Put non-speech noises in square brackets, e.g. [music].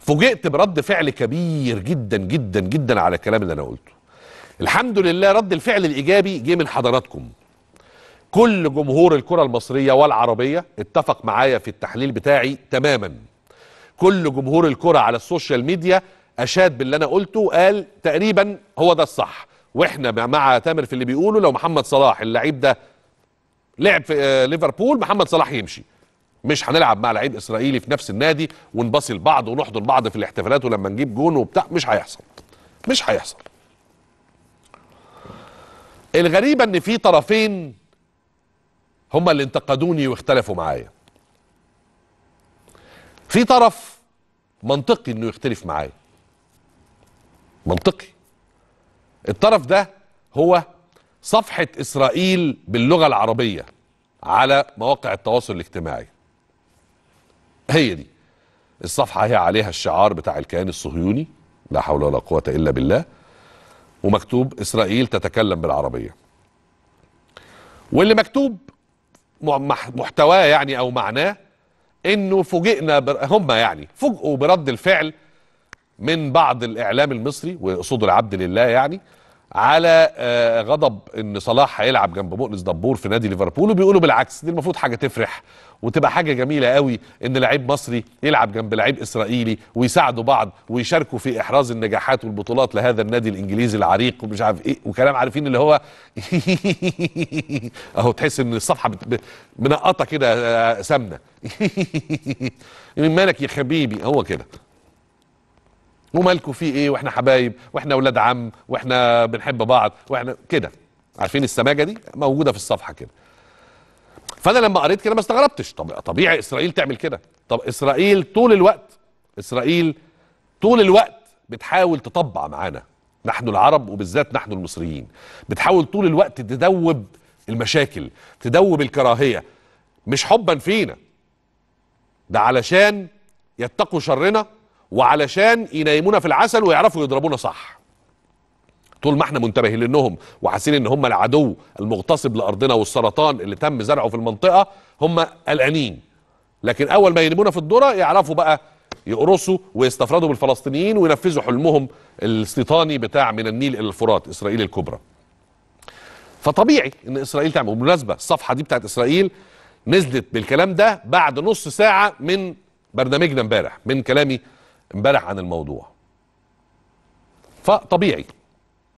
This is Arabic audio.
فوجئت برد فعل كبير جدا جدا جدا على الكلام اللي انا قلته الحمد لله رد الفعل الايجابي جه من حضراتكم كل جمهور الكره المصريه والعربيه اتفق معايا في التحليل بتاعي تماما كل جمهور الكره على السوشيال ميديا اشاد باللي انا قلته وقال تقريبا هو ده الصح واحنا مع تامر في اللي بيقوله لو محمد صلاح اللعيب ده لعب في آه، ليفربول محمد صلاح يمشي مش هنلعب مع لعيب اسرائيلي في نفس النادي ونباصي لبعض ونحضن بعض في الاحتفالات ولما نجيب جون وبتاع مش هيحصل مش هيحصل الغريبه ان في طرفين هما اللي انتقدوني واختلفوا معايا في طرف منطقي انه يختلف معايا منطقي الطرف ده هو صفحه اسرائيل باللغه العربيه على مواقع التواصل الاجتماعي هي دي الصفحة هي عليها الشعار بتاع الكيان الصهيوني لا حول ولا قوة إلا بالله ومكتوب إسرائيل تتكلم بالعربية واللي مكتوب محتواه يعني أو معناه إنه فوجئنا بر... هم يعني فوجئوا برد الفعل من بعض الإعلام المصري ويقصدوا العبد لله يعني على آه، غضب ان صلاح هيلعب جنب مؤنس دبور في نادي ليفربول وبيقولوا بالعكس دي المفروض حاجه تفرح وتبقى حاجه جميله قوي ان لعيب مصري يلعب جنب لعيب اسرائيلي ويساعدوا بعض ويشاركوا في احراز النجاحات والبطولات لهذا النادي الانجليزي العريق ومش عارف ايه وكلام عارفين اللي هو [laughs] اهو تحس ان الصفحه منقطه كده آه، سمنه [laughs] مالك يا حبيبي هو كده ومالكوا فيه ايه واحنا حبايب واحنا اولاد عم واحنا بنحب بعض واحنا كده عارفين السماجه دي موجوده في الصفحه كده فانا لما قريت كده ما استغربتش طب طبيعي اسرائيل تعمل كده طب اسرائيل طول الوقت اسرائيل طول الوقت بتحاول تطبع معانا نحن العرب وبالذات نحن المصريين بتحاول طول الوقت تدوب المشاكل تدوب الكراهيه مش حبا فينا ده علشان يتقوا شرنا وعلشان ينيمونا في العسل ويعرفوا يضربونا صح طول ما احنا منتبهين لانهم وحاسين ان هم العدو المغتصب لارضنا والسرطان اللي تم زرعه في المنطقه هم قلقانين لكن اول ما ينمونا في الذره يعرفوا بقى يقرصوا ويستفردوا بالفلسطينيين وينفذوا حلمهم الاستيطاني بتاع من النيل الى الفرات اسرائيل الكبرى فطبيعي ان اسرائيل تعمل بالمناسبه الصفحه دي بتاعت اسرائيل نزلت بالكلام ده بعد نص ساعه من برنامجنا امبارح من كلامي امبارح عن الموضوع فطبيعي